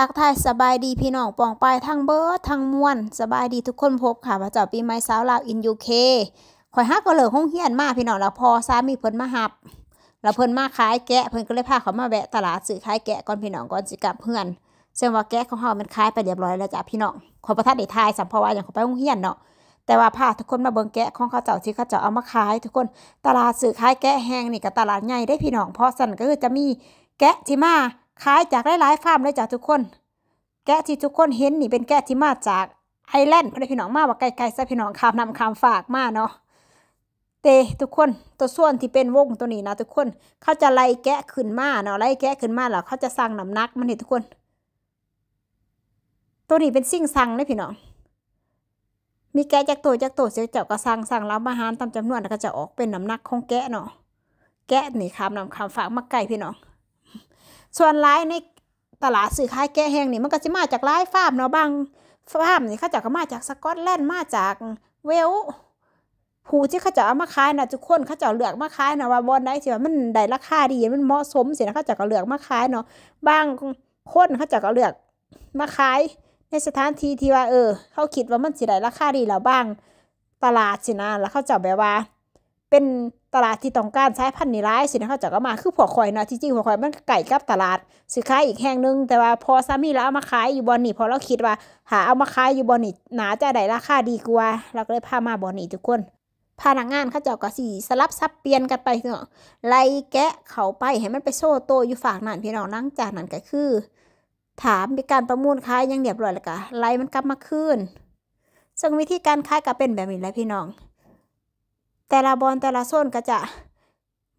ทักทายสบายดีพี่น้องปองปายทั้งเบิร์ดทั้งมวลสบายดีทุกคนพบค่ะพระเจ้าปีใหม่สาวลาวอินยูเคข่อยฮักก็เหลือห้องเฮียนมาพี่น้องแล้วพอสามีเพิ่นมาหับ แล้วเพิ่นมาขายแกะเพิ่นก็เลยพาเขามาแวะตลาดซื้อขายแกะก่อนพี่น้องก่อนสิกลับเพื่อน เช่นว่าแกะของเขามันขายไปเรียบร้อยแล้วจ้ะพี่น้องขอประทัดเดทายสัมภาระอย่างเขาไปห้องเฮียนเนาะแต่ว่าพาทุกคนมาเบิ่งแกะของเขาเจ้าที่เขาเจ้าเอามาขาย ทุกคนตลาดซื้อขายแกะแห้งนี่กับตลาดใหญ่ได้พี่น้องเพราะสั่นก็คือจะมีแกะที่มาขายจากหลายๆฟาร์มเลยจากทุกคน แกะที่ทุกคนเห็นนี่เป็นแกะที่มาจากไอแลนด์พ่อี่น้องมาว่าไกลๆซะพี่น้องคำนำคำฝากมาเนาะเตทุกคนตัวส่วนที่เป็นวงตัวนี้นะ ทุกคนเขาจะไล่แกะขึ้นมาเนาะไล่แกะขึ้นมาแล้วเขาจะสั่งน้ำหนักมันเห็นทุกคน ตัวนี้เป็นสิ่งสั่งเลยพี่น้องมีแกะจากตัวจากตัวเสียเจ้าก็สั่งสั่งแล้วมาหารตามจำนวนแล้วก็จะออกเป็นน้ำหนักของแกะเนาะแกะนี่คำนำคำฝากมาไกลพี่น้องส่วนไลน์ในตลาดสื่อขายแกะแห้งนี่มันก็จะมาจากไลน์ฟาร์มเนาะบางฟาร์มนี่เขาจะก็มาจากสกอตแลนด์มาจากเวลผู้ที่เขาจะเอามาขายนะทุกคนเขาจะเลือกมาขายนะว่าบอลได้สิว่ามันได้ราคาดีมันเหมาะสมสินะเขาจะก็เลือกมาขายเนาะบางคนเขาจะก็เลือกมาขาย ในสถานที่ที่ว่าเออเขาคิดว่ามันสิได้ราคาดีแล้วบ้างตลาดสินะแล้วเขาจะแบบว่าเป็นตลาดที่ต้องการใช้พันธุ์นีร้ายสินะเขาจะก็มาคือผัวคอยนะที่จริงผัวคอยมันไก่กับตลาดสิขายอีกแห่งหนึ่งแต่ว่าพอสามีเราเอามาขายอยู่บอนนี่พอเราคิดว่าหาเอามาขายอยู่บอนนี่หนาจะได้ราคาดีกว่าเราก็เลยพามาบอนนี่ทุกคนพานักงานเขาเจ้าก็สีสลับซับเปลี่ยนกันไปเนาะไล่แกะเขาไปให้มันไปโซ่โตอยู่ฝากนั่นพี่น้องนั่งจากนั้นก็คือ ถามมีการประมูลขายยังเรียบร้อยแล้วก็ไล่มันกลับมาคืนซึ่งวิธีการขายก็เป็นแบบนี้แหละพี่น้องแต่ละบอลแต่ละโซนก็จะ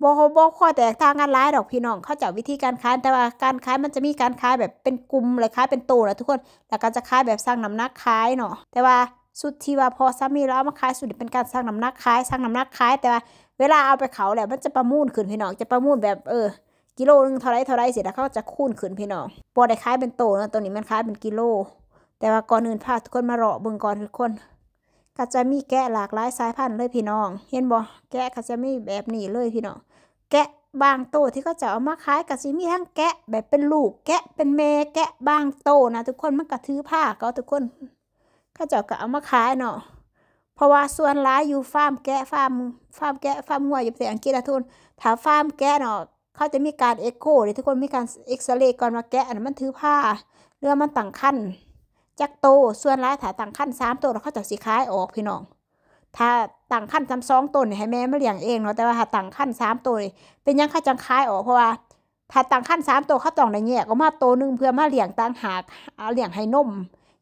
บอกบอกข้อแตกต่างกันหลายดอกพี่น้องเขาจะวิธีการขายแต่ว่าการขายมันจะมีการขายแบบเป็นกลุ่มเลยขายเป็นตัวนะทุกคนแล้วก็จะขายแบบสร้างน้ำหนักขายเนาะแต่ว่าสุดที่ว่าพอซ้ำมีแล้วมาขายสุดเป็นการสร้างน้ำหนักขายสร้างน้ำหนักขายแต่ว่าเวลาเอาไปเขาแหละมันจะประมูลขึ้นพี่น้องจะประมูลแบบเออกิโลนึงเท่าไรเท่าไรเสร็จแล้วเขาจะคูณขึ้นพี่น้องบอได้ขายเป็นตัวนะตัวนี้มันขายเป็นกิโล แต่ว่าก่อนอื่นพาทุกคนมาเราะเบ้องก่อนทุกคนก็จะมีแกะหลากหลายสายพันธุ์เลยพี่น้องเห็นบ่แกะก็จะมีแบบนี้เลยพี่น้อง แกะบางโตที่เขาจะเอามาขายก็จะมีทั้งแกะแบบเป็นลูก แกะเป็นเมแกะบางโตนะทุกคนมันก็ถือผ้าก็ทุกคนเขาจะก็เอามาขายเนาะ เพราะว่าส่วนร้ายอยู่ฟาร์มแกะฟาร์มฟาร์มแกะฟาร์มงัวอยู่ประเทศอังกฤษนะทุนถ้าฟาร์มแกะเนาะเขาจะมีการเอ็กโคเลยทุกคนมีการเอ็กซเรย์ก่อนมาแกะอันนั้นมันถือผ้าเรื่องมันต่างขั้นจักโตส่วนร้ายถ้าตัางขั้นสามตัวเราเขาจะสีคายออกพี่น้องถ้าตัางขั้นจำสองตัวเนี่ยให้แม่มาเลี้ยงเองเนาะแต่ว่าถ้าตัางขั้นสามตัวเป็นยังข้าจังคายออกเพราะว่า ถ้าตัางขั้นสามตัวเขาต้องในเง่ก็มาโตหนึ่งเพื่อมาเลี้ยงตัางหากเลี้ยงให้นม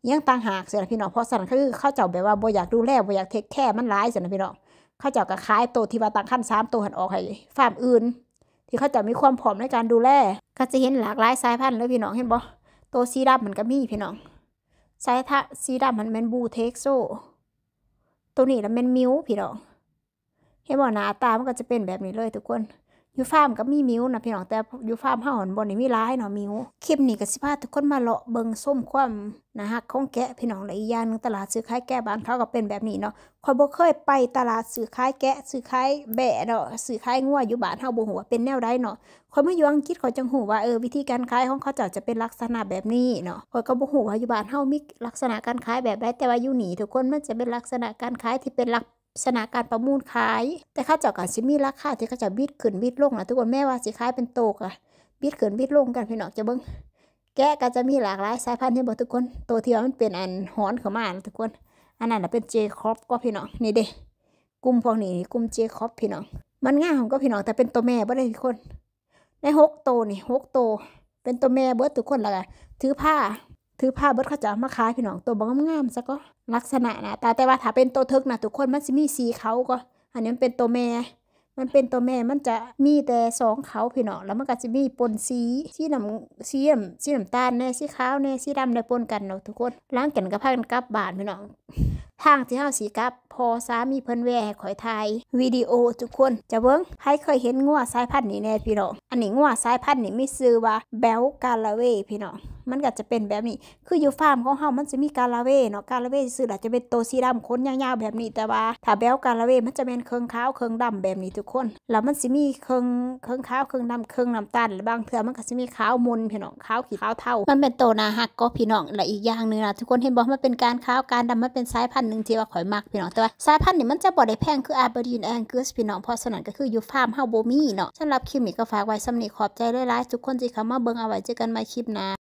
ยังต่างหากเสียนะพี่น้องเพราะสันคือเขาเจ้าแบบว่าบ่อยากดูแลบ่อยากเทคแค่มันร้ายเสียนะพี่น้องเขาเจ้าก็ขายตัวที่ว่าต่างขั้นสามตัวหันออกให้ฟาร์มอื่น ที่เขาจะมีความผอมในการดูแลก็จะเห็นหลากหลายสายพันธุ์เลยพี่น้องเห็นบ่ตัวสีดำมันก็มีพี่น้องสายทะสีดำมันเป็นบูเทคโซตัวนี้แล้วเป็นมิวพี่หรองเห็นบกหนาตา มันก็จะเป็นแบบนี้เลยทุกคนยูฟาร์มก็มีมิวนะพี่น้องแต่ยูฟาร์มห้าหอนบนนี่มีร้ายเนาะมิวคลิปนี้กับสิพาทุกคนมาเลาะเบิงส้มคว่ำนะฮะของแกะพี่น้องในอีกอย่างนึงตลาดซื้อขายแกะบ้านเขาก็เป็นแบบนี้เนาะคอยบ่เคยไปตลาดซื้อขายแกะซื้อขายแบะเนาะซื้อขายงัวอยู่บ้านเฮาบ่ฮู้ว่าเป็นแนวใดเนาะคอยม่อยู่ังคิดเขาจังหูว่าเออวิธีการขายของเขาเจ้าจะเป็นลักษณะแบบนี้เนาะคอยก็บ่ฮู้ว่าอยู่บ้านเฮามีลักษณะการขายแบบใดแต่ว่าอยู่นีทุกคนมันจะเป็นลักษณะการขายที่เป็นลักสนาการประมูลขาย แต่ข้าเจ้าการซิมีราคาที่ข้าจะบิดขึ้นบิดลงนะทุกคนแม่ว่าสิขายเป็นโตกอะบิดขึ้นบิดลงกันพี่น้องจะเบิ้งแกะก็จะมีหลากหลายสายพันธุ์ใี่บอกทุกคนตัวเทียมมันเป็นอันหอนเข้ามาทุกคน อันนั้นเป็นเจคอบก็พี่น้องนี่เด้กลุ่มพวกนี้กลุ่มเจคอบพี่น้องมันง่ายของก็พี่น้องแต่เป็นตัวแม่บ่ได้ทุกคน ในหกโตนี่หกโต เป็นตัวแม่เบิร์ดทุกคนละกันถือผ้าถือผ้าเบิดเขาจะมาขายพี่น้องตัวบางงามซะก็ลักษณะนะตาแต่ว่าถ้าเป็นตัวเทิกนะทุกคนมันจะมีสีเขาก็อันนี้มันเป็นตัวแม่มันเป็นตัวแม่มันจะมีแต่สองเขาพี่นนองแล้วมันก็จะมีปนสีสีน้ำสีน้ำสีน้ำตาลแน่สีขาวแน่สีดำในปนกันเนาะทุกคนล้างกันกับผ้ากันกับบาดพี่นนองทางที่เฮาสีกับพอสามีเพิ่นแว่ข่อยไทยวิดีโอทุกคนจะเบิ้งใครเคยเห็นงัวสายพันธุ์นี้แน่พี่นนองอันนี้งัวสายพันธุ์นี้มีซื้อว่าแบลกาลาเวพี่นนองมันก็จะเป็นแบบนี้ คืออยู่ฟาร์มของเฮามันจะมีกาลาเวเนาะกาลาเวซื้ออาจจะเป็นโตสีดำค้นยาวๆแบบนี้แต่ว่าถ้าแบลกาลาเวมันจะเป็นเครืองขาวเครืองดำแบบนี้ทุกคน แล้วมันจะมีเครืองเครืองขาวเครืองดำเครืองน้ำตาลบางเถื่อมันก็จะมีขาวมุนพี่น้อง ขาวขีดขาวเท่ามันเป็นโตนาหักก็พี่น้อง และอีกอย่างหนึ่งนะทุกคนเห็นบอกมันเป็นการขาวการดำมันเป็นสายพันธุ์หนึ่งที่ว่าข่อยมากพี่น้องแต่ว่าสายพันธุ์นี่มันจะบ่ได้แพงคืออาบดีนแองเกิสพี่น้องเพราะฉะนั้นก็คืออยู่ฟาร์มเฮาโบมี่เนาะสำหรับคลิปนี้ก็ฝากไว้สำหรับขอบใจหลายๆทุกคนที่เข้ามาเบิ่งเอาไว้เจอกันใหม่คลิปหน้า